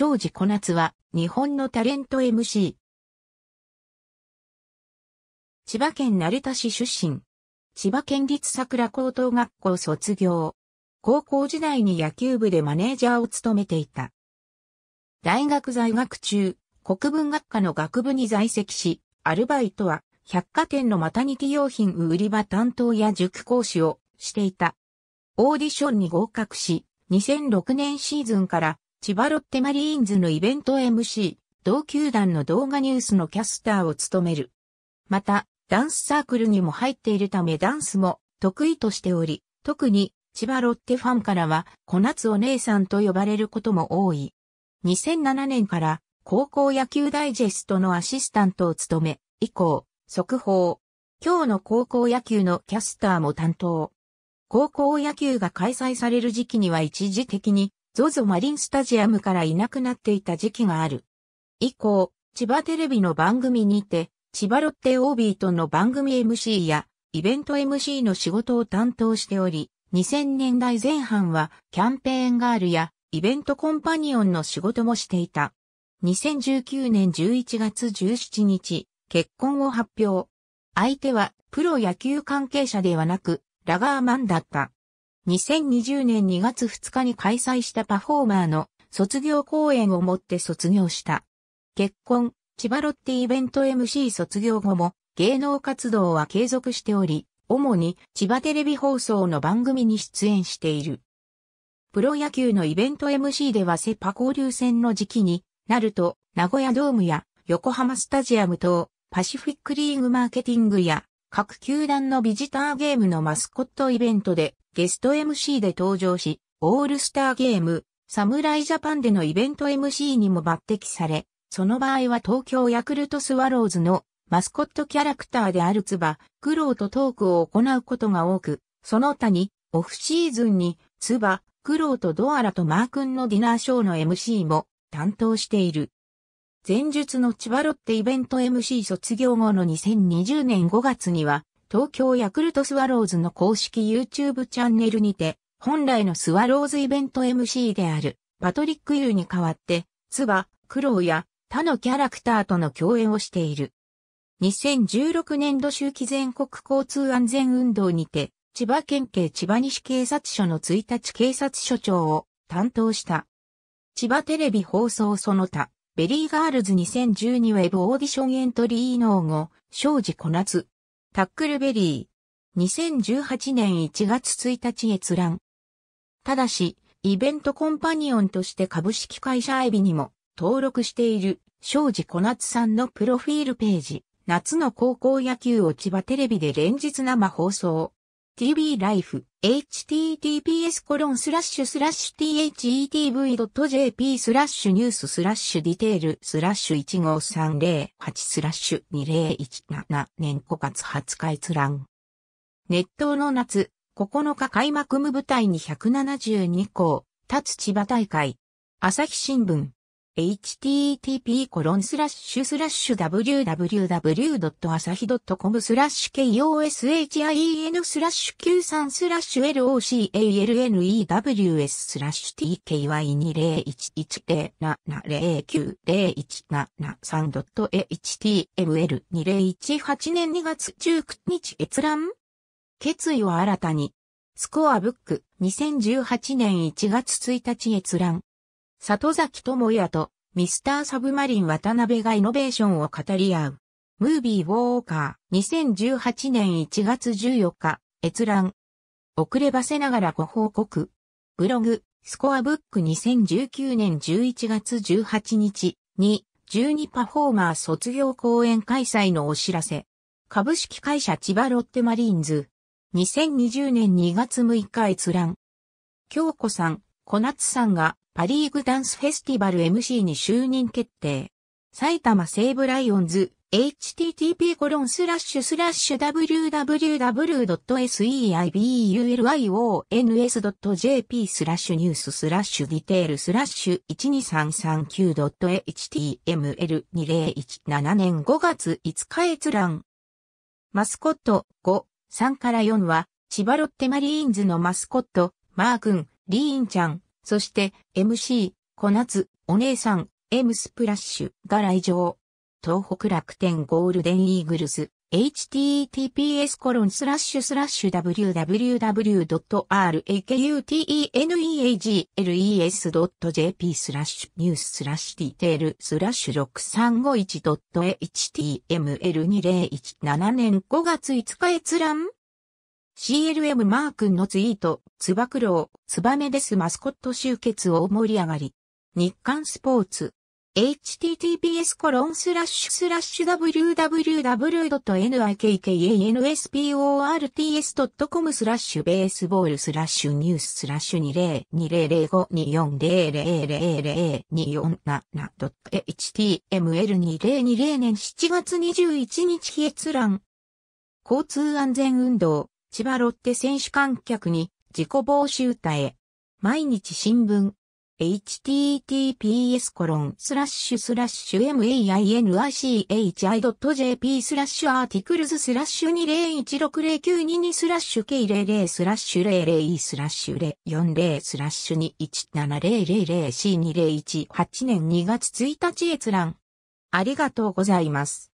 庄司小夏は、日本のタレント MC。千葉県成田市出身。千葉県立桜高等学校卒業。高校時代に野球部でマネージャーを務めていた。大学在学中、国文学科の学部に在籍し、アルバイトは百貨店のマタニティ用品売り場担当や塾講師をしていた。オーディションに合格し、2006年シーズンから千葉ロッテマリーンズのイベント MC、同球団の動画ニュースのキャスターを務める。また、ダンスサークルにも入っているためダンスも得意としており、特に千葉ロッテファンからは小夏お姉さんと呼ばれることも多い。2007年から高校野球ダイジェストのアシスタントを務め、以降、速報。今日の高校野球のキャスターも担当。高校野球が開催される時期には一時的に ZOZO マリンスタジアムからいなくなっていた時期がある。以降、千葉テレビの番組にて、千葉ロッテ OB との番組 MC や、イベント MC の仕事を担当しており、2000年代前半はキャンペーンガールやイベントコンパニオンの仕事もしていた。2019年11月17日、結婚を発表。相手はプロ野球関係者ではなく、ラガーマンだった。2020年2月2日に開催したパフォーマーの卒業公演をもって卒業した。結婚、千葉ロッテイベント MC 卒業後も芸能活動は継続しており、主に千葉テレビ放送の番組に出演している。プロ野球のイベント MC ではセパ交流戦の時期になると、名古屋ドームや横浜スタジアム等、パシフィックリーグマーケティングや各球団のビジターゲームのマスコットイベントでゲスト MC で登場し、オールスターゲーム、侍ジャパンでのイベント MC にも抜擢され、その場合は東京ヤクルトスワローズのマスコットキャラクターであるバ、ク苦労とトークを行うことが多く、その他に、オフシーズンに、バ、ク苦労とドアラとマー君のディナーショーの MC も担当している。前述の千葉ロッテイベント MC 卒業後の2020年5月には、東京ヤクルトスワローズの公式 YouTube チャンネルにて、本来のスワローズイベント MC である、パトリック・ユーに代わって、ツバ、クロウや他のキャラクターとの共演をしている。2016年度秋季全国交通安全運動にて、千葉県警千葉西警察署の1日警察署長を担当した。千葉テレビ放送その他、ベリーガールズ2012ウェブオーディションエントリー能後、庄司小夏、タックルベリー。2018年1月1日閲覧。ただし、イベントコンパニオンとして株式会社アイビにも登録している庄司小夏さんのプロフィールページ。夏の高校野球を千葉テレビで連日生放送。TV ライフ https コロンスラッシュスラッシュ thetv.jp スラッシュニューススラッシュディテールスラッシュ15308スラッシュ2017年5月20日閲覧。熱湯の夏、9日開幕無舞台に172校、立つ千葉大会。朝日新聞。http://www.asahi.com k o s h i n 93 LOCALNEWS t k y 2 0 1 1 0 7 0 9 0 1 7 3 h t m l 2 0 1 8年2月19日閲覧決意を新たにスコアブック2018年1月1日閲覧里崎智也とミスターサブマリン渡辺がイノベーションを語り合う。ムービーウォーカー2018年1月14日閲覧。遅ればせながらご報告。ブログ、スコアブック2019年11月18日に12パフォーマー卒業公演開催のお知らせ。株式会社千葉ロッテマリーンズ。2020年2月6日閲覧。京子さん、小夏さんがパリーグダンスフェスティバル MC に就任決定。埼玉西武ライオンズ http コロンスラッシュスラッシュ www.seibulions.jp スラッシュニューススラッシュディテールスラッシュ 12339.html2017 年5月5日閲覧。マスコット5、3から4は千葉ロッテマリーンズのマスコット、マー君、リーンちゃん、そして MC、小夏、お姉さん、M スプラッシュが来場。東北楽天ゴールデンイーグルス、https コロンスラッシュスラッシュ www.rakutenagles.jp スラッシュニューススラッシュディテールスラッシュ 6351.html2017 年5月5日閲覧 CLM マー君のツイート、つば九郎、つばめですマスコット集結を盛り上がり。日刊スポーツ。https コロンスラッシュスラッシュ w w w n i k k a n s p o r t s c o m スラッシュベースボールスラッシュニューススラッシュ 20200524000247.html2020 年7月21日日閲覧。交通安全運動。千葉ロッテ選手観客に自己防止歌え。毎日新聞。https コロンスラッシュスラッシュ mainichi.jp スラッシュアーティクルズスラッシュ2016092スラッシュ k00 スラッシュ00スラッシュ040スラッシュ 217000c2018 年2月1日閲覧。ありがとうございます。